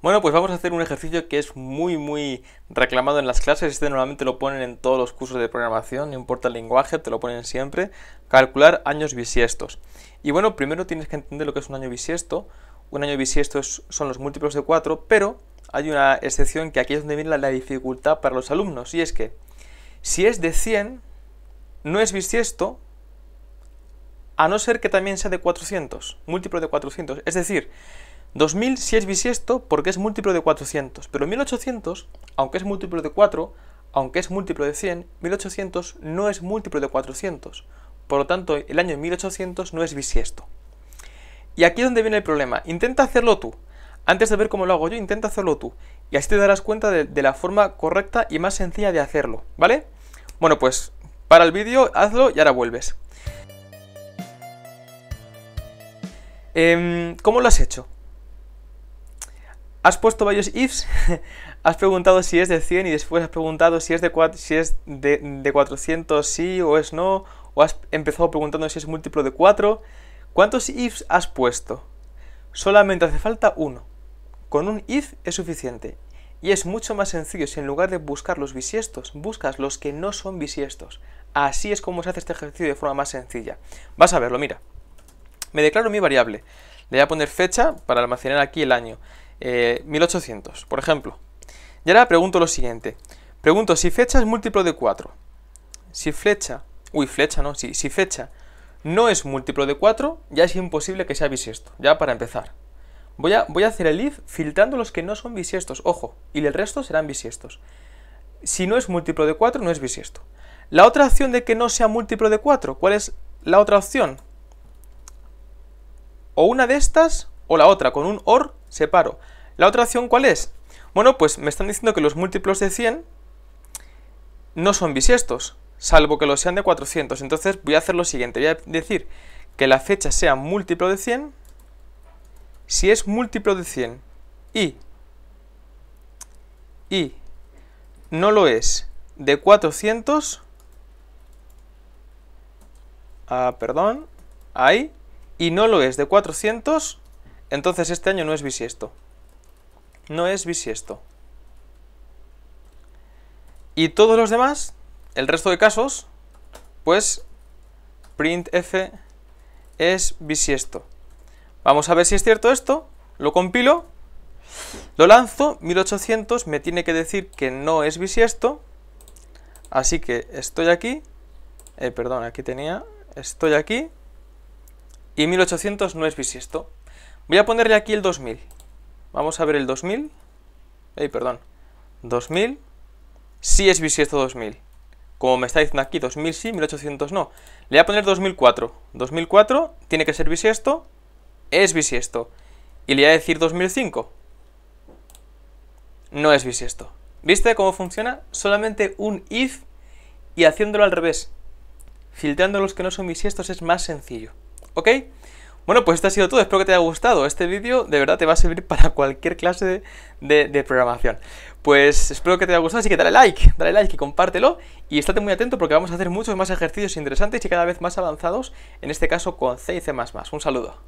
Bueno, pues vamos a hacer un ejercicio que es muy muy reclamado en las clases, este normalmente lo ponen en todos los cursos de programación, no importa el lenguaje, te lo ponen siempre, calcular años bisiestos. Y bueno, primero tienes que entender lo que es un año bisiesto, un año bisiesto son los múltiplos de 4, pero hay una excepción que aquí es donde viene la, dificultad para los alumnos, y es que si es de 100, no es bisiesto, a no ser que también sea de 400, múltiplo de 400, es decir, 2000 si es bisiesto porque es múltiplo de 400, pero 1800, aunque es múltiplo de 4, aunque es múltiplo de 100, 1800 no es múltiplo de 400. Por lo tanto, el año 1800 no es bisiesto. Y aquí es donde viene el problema. Intenta hacerlo tú. Antes de ver cómo lo hago yo, intenta hacerlo tú. Y así te darás cuenta de, la forma correcta y más sencilla de hacerlo, ¿vale? Bueno, pues para el vídeo, hazlo y ahora vuelves. Em, ¿Cómo lo has hecho? has puesto varios ifs, has preguntado si es de 100 y después has preguntado si es de, si es de, de 400 sí o es no, o has empezado preguntando si es múltiplo de 4. ¿Cuántos ifs has puesto? Solamente hace falta uno. Con un if es suficiente. Y es mucho más sencillo si en lugar de buscar los bisiestos, buscas los que no son bisiestos. Así es como se hace este ejercicio de forma más sencilla. Vas a verlo, mira. Me declaro mi variable. Le voy a poner fecha para almacenar aquí el año. 1800, eh, por ejemplo. Y ahora pregunto lo siguiente. Pregunto si fecha es múltiplo de 4. Si flecha, uy, flecha no, si, si fecha no es múltiplo de 4, ya es imposible que sea bisiesto, ya para empezar. Voy a, voy a hacer el if filtrando los que no son bisiestos, ojo, y el resto serán bisiestos. Si no es múltiplo de 4, no es bisiesto. La otra opción de que no sea múltiplo de 4, ¿cuál es la otra opción? O una de estas o la otra, con un OR separo. ¿La otra opción cuál es? Bueno, pues me están diciendo que los múltiplos de 100 no son bisiestos, salvo que los sean de 400. Entonces voy a hacer lo siguiente, voy a decir que la fecha sea múltiplo de 100. Si es múltiplo de 100 y, y no lo es de 400, ah, perdón, ahí, y no lo es de 400, entonces este año no es bisiesto. No es bisiesto. Y todos los demás, el resto de casos, pues printf es bisiesto. Vamos a ver si es cierto esto. Lo compilo. Lo lanzo. 1800 me tiene que decir que no es bisiesto. Así que estoy aquí. Eh, perdón, aquí tenía. Estoy aquí. Y 1800 no es bisiesto. Voy a ponerle aquí el 2000. Vamos a ver el 2000. Ey, perdón. 2000. Sí es bisiesto 2000. Como me está diciendo aquí, 2000 sí, 1800 no. Le voy a poner 2004. 2004 tiene que ser bisiesto. Es bisiesto. Y le voy a decir 2005. No es bisiesto. ¿Viste cómo funciona? Solamente un if y haciéndolo al revés. Filtrando los que no son bisiestos es más sencillo. ¿Ok? Bueno, pues esto ha sido todo, espero que te haya gustado. Este vídeo de verdad te va a servir para cualquier clase de, programación. Pues espero que te haya gustado, así que dale like, dale like y compártelo. Y estate muy atento porque vamos a hacer muchos más ejercicios interesantes y cada vez más avanzados, en este caso con C y C++. Un saludo.